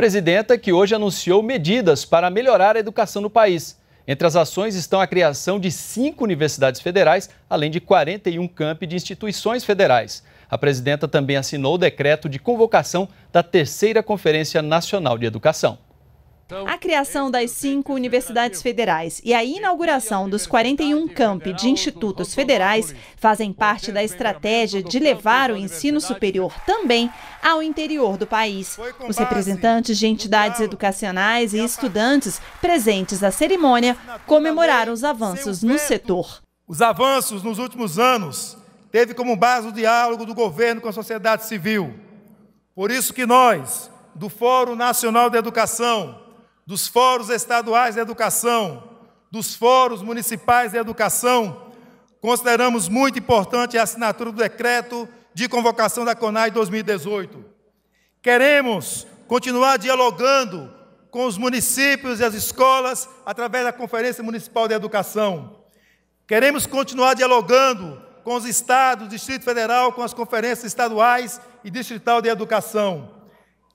Presidenta que hoje anunciou medidas para melhorar a educação no país. Entre as ações estão a criação de cinco universidades federais, além de 41 campi de instituições federais. A presidenta também assinou o decreto de convocação da terceira Conferência Nacional de Educação. Então, a criação das é cinco universidades federais e a inauguração dos 41 campi de institutos federais fazem parte da estratégia de levar o ensino superior também ao interior do país. Os representantes de entidades educacionais e estudantes presentes à cerimônia comemoraram os avanços no setor. Os avanços nos últimos anos teve como base o diálogo do governo com a sociedade civil. Por isso que nós, do Fórum Nacional de Educação, dos fóruns estaduais de educação, dos fóruns municipais de educação, consideramos muito importante a assinatura do decreto de convocação da CONAI 2018. Queremos continuar dialogando com os municípios e as escolas através da Conferência Municipal de Educação. Queremos continuar dialogando com os estados, Distrito Federal, com as conferências estaduais e distrital de educação.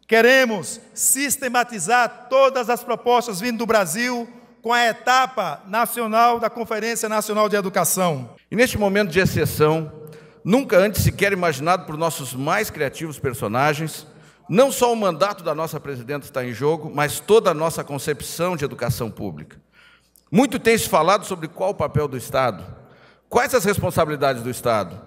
Queremos sistematizar todas as propostas vindo do Brasil com a etapa nacional da Conferência Nacional de Educação. E neste momento de exceção, nunca antes sequer imaginado por nossos mais criativos personagens, não só o mandato da nossa presidenta está em jogo, mas toda a nossa concepção de educação pública. Muito tem se falado sobre qual o papel do Estado, quais as responsabilidades do Estado.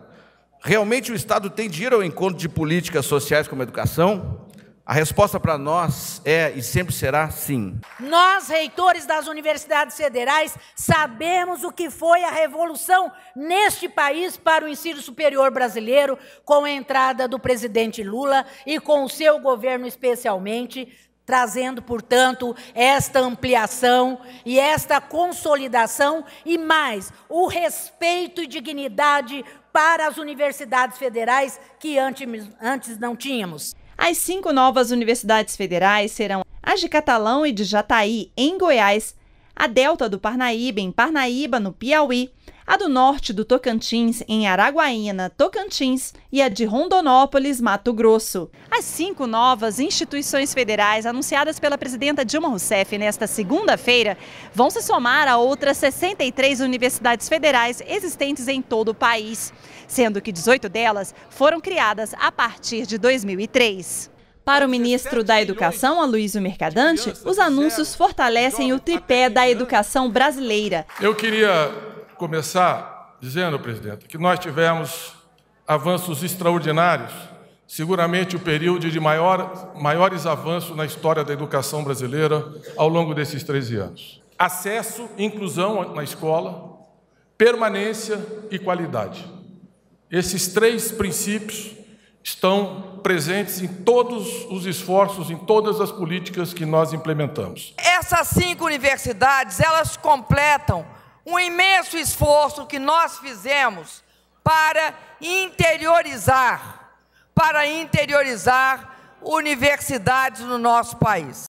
Realmente o Estado tem de ir ao encontro de políticas sociais como a educação? A resposta para nós é e sempre será sim. Nós, reitores das universidades federais, sabemos o que foi a revolução neste país para o ensino superior brasileiro, com a entrada do presidente Lula e com o seu governo especialmente, trazendo, portanto, esta ampliação e esta consolidação e mais o respeito e dignidade para as universidades federais que antes, antes não tínhamos. As cinco novas universidades federais serão as de Catalão e de Jataí, em Goiás, a Delta do Parnaíba, em Parnaíba, no Piauí, a do norte do Tocantins, em Araguaína, Tocantins, e a de Rondonópolis, Mato Grosso. As cinco novas instituições federais anunciadas pela presidenta Dilma Rousseff nesta segunda-feira vão se somar a outras 63 universidades federais existentes em todo o país, sendo que 18 delas foram criadas a partir de 2003. Para o ministro da Educação, Aloysio Mercadante, os anúncios fortalecem o tripé da educação brasileira. Eu queria começar dizendo, presidente, que nós tivemos avanços extraordinários, seguramente o período de maior, maiores avanços na história da educação brasileira ao longo desses 13 anos. Acesso, inclusão na escola, permanência e qualidade. Esses três princípios estão presentes em todos os esforços, em todas as políticas que nós implementamos. Essas cinco universidades, elas completam um imenso esforço que nós fizemos para interiorizar, para interiorizar universidades no nosso país.